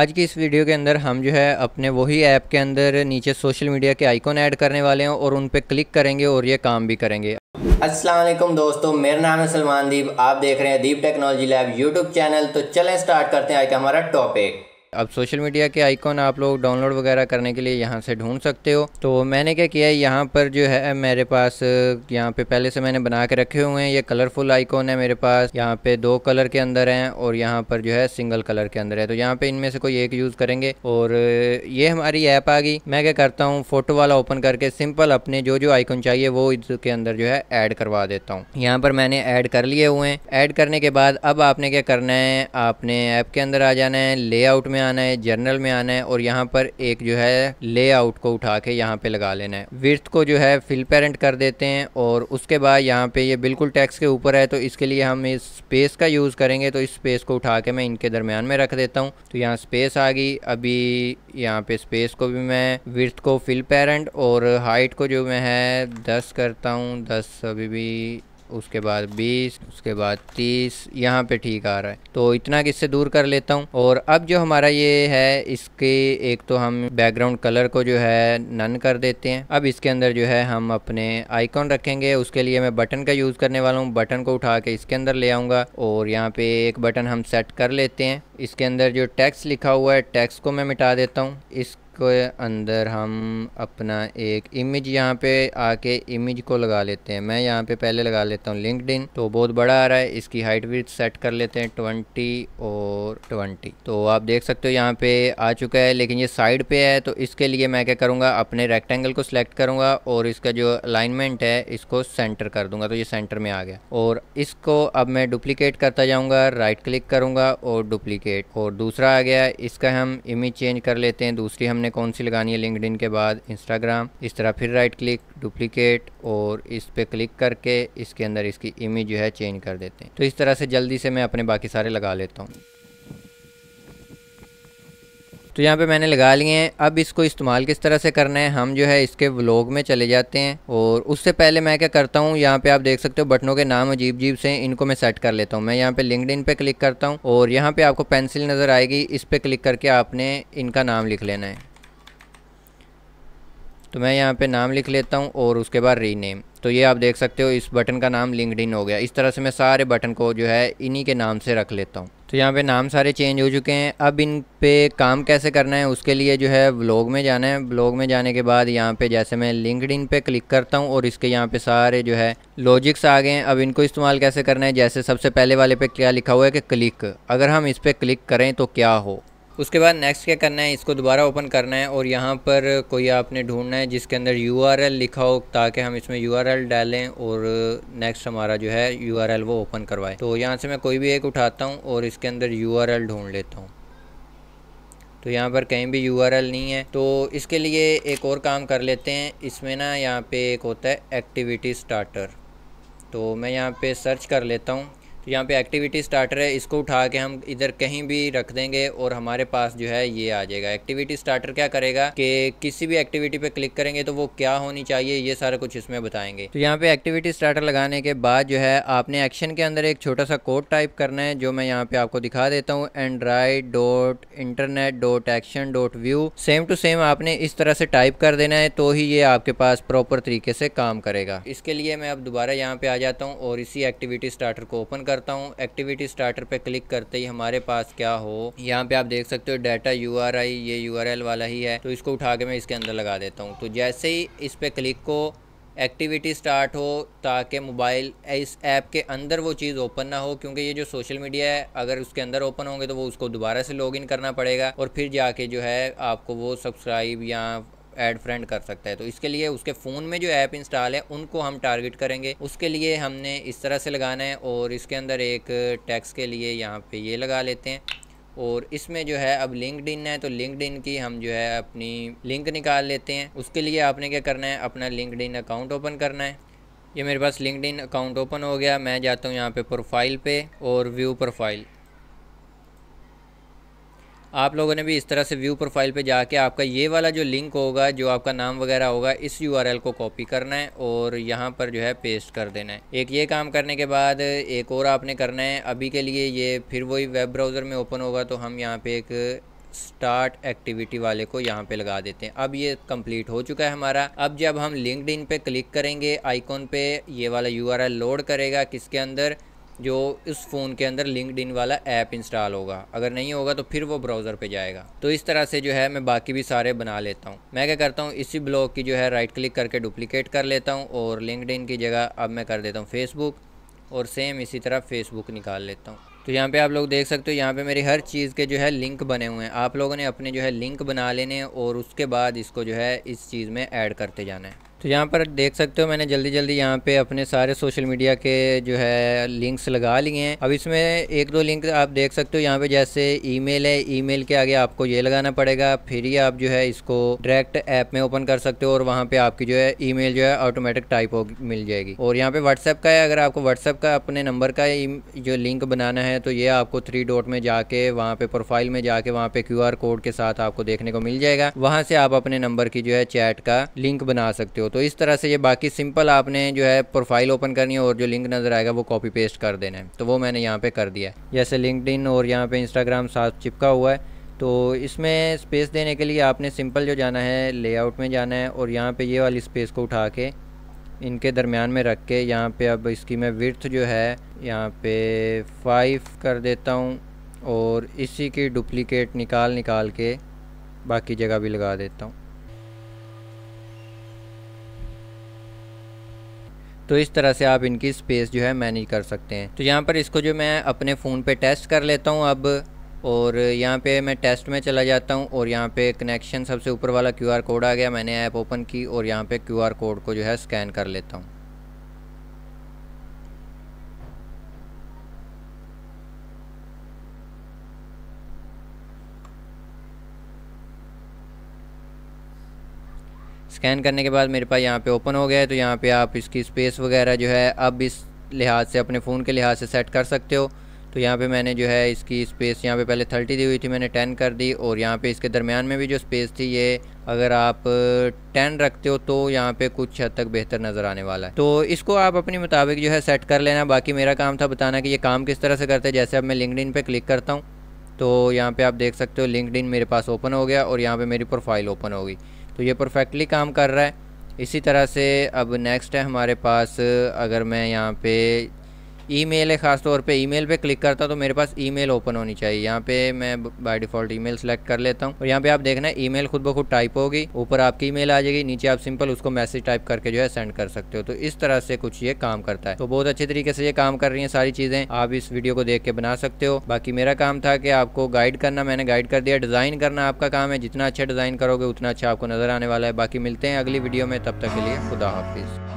आज की इस वीडियो के अंदर हम जो है अपने वही ऐप के अंदर नीचे सोशल मीडिया के आइकॉन ऐड करने वाले हैं और उन पर क्लिक करेंगे और ये काम भी करेंगे असलम दोस्तों मेरा नाम है सलमान दीप आप देख रहे हैं Deep technology lab YouTube channel तो चलें स्टार्ट करते हैं आज का हमारा टॉपिक अब सोशल मीडिया के आइकॉन आप लोग डाउनलोड वगैरह करने के लिए यहाँ से ढूंढ सकते हो तो मैंने क्या किया है यहाँ पर जो है मेरे पास यहाँ पे पहले से मैंने बना के रखे हुए हैं ये कलरफुल आइकॉन है मेरे पास यहाँ पे दो कलर के अंदर हैं और यहाँ पर जो है सिंगल कलर के अंदर है तो यहाँ पे इनमें से कोई एक यूज़ करेंगे और ये हमारी ऐप आ गई मैं क्या करता हूँ फोटो वाला ओपन करके सिंपल अपने जो जो आइकॉन चाहिए वो इसके अंदर जो है ऐड करवा देता हूँ यहाँ पर मैंने ऐड कर लिए हुए हैं ऐड करने के बाद अब आपने क्या करना है आपने ऐप के अंदर आ जाना है लेआउट में में आना है जर्नल में आना है और यहाँ पर एक जो है लेआउट को उठा के यहाँ पे लगा लेना है विर्थ को जो है फिल पेरेंट कर देते हैं और उसके बाद यहाँ पे ये बिल्कुल टैक्स के ऊपर है तो इसके लिए हम इस स्पेस का यूज़ करेंगे तो इस स्पेस को उठा के मैं इनके दरमियान में रख देता हूँ तो यहाँ स्पेस आ गई अभी यहाँ पे स्पेस को भी मैं विर्थ को फिल पेरेंट और हाइट को जो मैं है दस करता हूँ दस अभी भी उसके बाद बीस उसके बाद तीस यहाँ पे ठीक आ रहा है तो इतना किससे दूर कर लेता हूँ और अब जो हमारा ये है इसके एक तो हम बैकग्राउंड कलर को जो है नन कर देते हैं अब इसके अंदर जो है हम अपने आइकॉन रखेंगे उसके लिए मैं बटन का यूज़ करने वाला हूँ बटन को उठा के इसके अंदर ले आऊँगा और यहाँ पे एक बटन हम सेट कर लेते हैं इसके अंदर जो टैक्स लिखा हुआ है टैक्स को मैं मिटा देता हूँ इस के अंदर हम अपना एक इमेज यहाँ पे आके इमेज को लगा लेते हैं मैं यहाँ पे पहले लगा लेता हूँ लिंकड तो बहुत बड़ा आ रहा है इसकी हाइट भी सेट कर लेते हैं ट्वेंटी और ट्वेंटी तो आप देख सकते हो यहाँ पे आ चुका है लेकिन ये साइड पे है तो इसके लिए मैं क्या करूँगा अपने रेक्टेंगल को सिलेक्ट करूँगा और इसका जो अलाइनमेंट है इसको सेंटर कर दूंगा तो ये सेंटर में आ गया और इसको अब मैं डुप्लीकेट करता जाऊँगा राइट क्लिक करूँगा और डुप्लीकेट और दूसरा आ गया इसका हम इमेज चेंज कर लेते हैं दूसरी हम हमने कौन सी लगानी है लिंकड के बाद इंस्टाग्राम इस तरह फिर राइट क्लिक डुप्लीकेट और इस पर क्लिक करके इसके अंदर इसकी इमेज जो है चेंज कर देते हैं तो इस तरह से जल्दी से मैं अपने बाकी सारे लगा लेता हूँ तो यहाँ पे मैंने लगा लिए हैं अब इसको इस्तेमाल किस तरह से करना है हम जो है इसके व्लॉग में चले जाते हैं और उससे पहले मैं क्या करता हूँ यहाँ पे आप देख सकते हो बटनों के नाम अजीब जीब से इनको मैं सेट कर लेता हूँ मैं यहाँ पे लिंकड पे क्लिक करता हूँ और यहाँ पे आपको पेंसिल नज़र आएगी इस पर क्लिक करके आपने इनका नाम लिख लेना है तो मैं यहाँ पे नाम लिख लेता हूँ और उसके बाद रीनेम तो ये आप देख सकते हो इस बटन का नाम लिंकड हो गया इस तरह से मैं सारे बटन को जो है इन्हीं के नाम से रख लेता हूँ तो यहाँ पे नाम सारे चेंज हो चुके हैं अब इन पे काम कैसे करना है उसके लिए जो है ब्लॉग में जाना है ब्लॉग में जाने के बाद यहाँ पे जैसे मैं लिंकड इन पे क्लिक करता हूँ और इसके यहाँ पे सारे जो है लॉजिक्स आ गए हैं अब इनको इस्तेमाल कैसे करना है जैसे सबसे पहले वाले पे क्या लिखा हुआ है कि क्लिक अगर हम इस पर क्लिक करें तो क्या हो उसके बाद नेक्स्ट क्या करना है इसको दोबारा ओपन करना है और यहाँ पर कोई आपने ढूंढना है जिसके अंदर यू लिखा हो ताकि हम इसमें यू डालें और नेक्स्ट हमारा जो है यू वो ओपन करवाएं तो यहाँ से मैं कोई भी एक उठाता हूँ और इसके अंदर यू ढूंढ लेता हूँ तो यहाँ पर कहीं भी यू नहीं है तो इसके लिए एक और काम कर लेते हैं इसमें ना यहाँ पर एक होता है एक्टिविटी स्टार्टर तो मैं यहाँ पर सर्च कर लेता हूँ तो यहाँ पे एक्टिविटी स्टार्टर है इसको उठा के हम इधर कहीं भी रख देंगे और हमारे पास जो है ये आ जाएगा एक्टिविटी स्टार्टर क्या करेगा कि किसी भी एक्टिविटी पे क्लिक करेंगे तो वो क्या होनी चाहिए ये सारा कुछ इसमें बताएंगे तो यहाँ पे एक्टिविटी स्टार्टर लगाने के बाद जो है आपने एक्शन के अंदर एक छोटा सा कोड टाइप करना है जो मैं यहाँ पे आपको दिखा देता हूँ android dot internet dot action dot view same to same आपने इस तरह से टाइप कर देना है तो ही ये आपके पास प्रॉपर तरीके से काम करेगा इसके लिए मैं अब दोबारा यहाँ पे आ जाता हूँ और इसी एक्टिविटी स्टार्टर को ओपन कर करता हूँ एक्टिविटी स्टार्टर पे क्लिक करते ही हमारे पास क्या हो यहाँ पे आप देख सकते हो डाटा यू ये यू वाला ही है तो इसको उठा के मैं इसके अंदर लगा देता हूँ तो जैसे ही इस पर क्लिक को एक्टिविटी स्टार्ट हो ताकि मोबाइल इस ऐप के अंदर वो चीज़ ओपन ना हो क्योंकि ये जो सोशल मीडिया है अगर उसके अंदर ओपन होंगे तो वो उसको दोबारा से लॉगिन करना पड़ेगा और फिर जाके जो है आपको वो सब्सक्राइब या ऐड फ्रेंड कर सकता है तो इसके लिए उसके फ़ोन में जो ऐप इंस्टॉल है उनको हम टारगेट करेंगे उसके लिए हमने इस तरह से लगाना है और इसके अंदर एक टैक्स के लिए यहाँ पे ये लगा लेते हैं और इसमें जो है अब लिंकड इन है तो लिंकड इन की हम जो है अपनी लिंक निकाल लेते हैं उसके लिए आपने क्या करना है अपना लिंकड इन अकाउंट ओपन करना है ये मेरे पास लिंकड इन अकाउंट ओपन हो गया मैं जाता हूँ यहाँ पर प्रोफाइल पर और व्यू प्रोफाइल आप लोगों ने भी इस तरह से व्यू प्रोफाइल पे जाके आपका ये वाला जो लिंक होगा जो आपका नाम वगैरह होगा इस यूआरएल को कॉपी करना है और यहाँ पर जो है पेस्ट कर देना है एक ये काम करने के बाद एक और आपने करना है अभी के लिए ये फिर वही वेब ब्राउज़र में ओपन होगा तो हम यहाँ पर एक स्टार्ट एक्टिविटी वाले को यहाँ पे लगा देते हैं अब ये कंप्लीट हो चुका है हमारा अब जब हम लिंकड पे क्लिक करेंगे आइकॉन पे ये वाला यू लोड करेगा किसके अंदर जो उस फ़ोन के अंदर लिंकड इन वाला ऐप इंस्टॉल होगा अगर नहीं होगा तो फिर वो ब्राउज़र पे जाएगा तो इस तरह से जो है मैं बाकी भी सारे बना लेता हूँ मैं क्या करता हूँ इसी ब्लॉग की जो है राइट क्लिक करके डुप्लिकेट कर लेता हूँ और लिंकड की जगह अब मैं कर देता हूँ फेसबुक और सेम इसी तरह फेसबुक निकाल लेता हूँ तो यहाँ पे आप लोग देख सकते हो यहाँ पे मेरी हर चीज़ के जो है लिंक बने हुए हैं आप लोगों ने अपने जो है लिंक बना लेने और उसके बाद इसको जो है इस चीज़ में ऐड करते जाना है तो यहाँ पर देख सकते हो मैंने जल्दी जल्दी यहाँ पे अपने सारे सोशल मीडिया के जो है लिंक्स लगा लिए हैं अब इसमें एक दो लिंक आप देख सकते हो यहाँ पे जैसे ईमेल है ईमेल के आगे आपको ये लगाना पड़ेगा फिर ही आप जो है इसको डायरेक्ट ऐप में ओपन कर सकते हो और वहाँ पे आपकी जो है ई जो है ऑटोमेटिक टाइप हो मिल जाएगी और यहाँ पे व्हाट्सएप का है अगर आपको व्हाट्सएप का अपने नंबर का जो लिंक बनाना है तो ये आपको थ्री डॉट में जाके वहाँ पे प्रोफाइल में जाके वहाँ पे क्यू कोड के साथ आपको देखने को मिल जाएगा वहाँ से आप अपने नंबर की जो है चैट का लिंक बना सकते हो तो इस तरह से ये बाकी सिंपल आपने जो है प्रोफाइल ओपन करनी है और जो लिंक नज़र आएगा वो कॉपी पेस्ट कर देना है तो वो मैंने यहाँ पर कर दिया है जैसे लिंकड और यहाँ पर इंस्टाग्राम साथ चिपका हुआ है तो इसमें स्पेस देने के लिए आपने सिंपल जो जाना है लेआउट में जाना है और यहाँ पर ये वाली स्पेस को उठा के इनके दरमियान में रख के यहाँ पर अब इसकी मैं विर्थ जो है यहाँ पर फाइव कर देता हूँ और इसी की डुप्लीकेट निकाल निकाल के बाकी जगह भी लगा देता हूँ तो इस तरह से आप इनकी स्पेस जो है मैनेज कर सकते हैं तो यहाँ पर इसको जो मैं अपने फ़ोन पे टेस्ट कर लेता हूँ अब और यहाँ पे मैं टेस्ट में चला जाता हूँ और यहाँ पे कनेक्शन सबसे ऊपर वाला क्यूआर कोड आ गया मैंने ऐप ओपन की और यहाँ पे क्यूआर कोड को जो है स्कैन कर लेता हूँ स्कैन करने के बाद मेरे पास यहाँ पे ओपन हो गया है तो यहाँ पे आप इसकी स्पेस वगैरह जो है अब इस लिहाज से अपने फ़ोन के लिहाज से सेट कर सकते हो तो यहाँ पे मैंने जो है इसकी स्पेस यहाँ पे पहले थर्टी दी हुई थी मैंने टेन कर दी और यहाँ पे इसके दरमियान में भी जो स्पेस थी ये अगर आप टेन रखते हो तो यहाँ पे कुछ हद तक बेहतर नज़र आने वाला है तो इसको आप अपने मुताबिक जो है सेट कर लेना बाकी मेरा काम था बताना कि ये काम किस तरह से करते हैं जैसे अब मैं लिंकड इन क्लिक करता हूँ तो यहाँ पर आप देख सकते हो लिंकड मेरे पास ओपन हो गया और यहाँ पर मेरी प्रोफाइल ओपन होगी तो ये परफेक्टली काम कर रहा है इसी तरह से अब नेक्स्ट है हमारे पास अगर मैं यहाँ पे ईमेल है ख़ास तौर पे ईमेल पे क्लिक करता तो मेरे पास ईमेल ओपन होनी चाहिए यहाँ पे मैं बाय डिफ़ॉल्ट ईमेल सेलेक्ट कर लेता हूँ और यहाँ पे आप देखना है मेल खुद ब खुद टाइप होगी ऊपर आपकी ईमेल आ जाएगी नीचे आप सिंपल उसको मैसेज टाइप करके जो है सेंड कर सकते हो तो इस तरह से कुछ ये काम करता है तो बहुत अच्छे तरीके से ये काम कर रही है सारी चीज़ें आप इस वीडियो को देख के बना सकते हो बाकी मेरा काम था कि आपको गाइड करना मैंने गाइड कर दिया डिज़ाइन करना आपका काम है जितना अच्छा डिज़ाइन करोगे उतना अच्छा आपको नज़र आने वाला है बाकी मिलते हैं अगली वीडियो में तब तक के लिए खुदा हाफिज़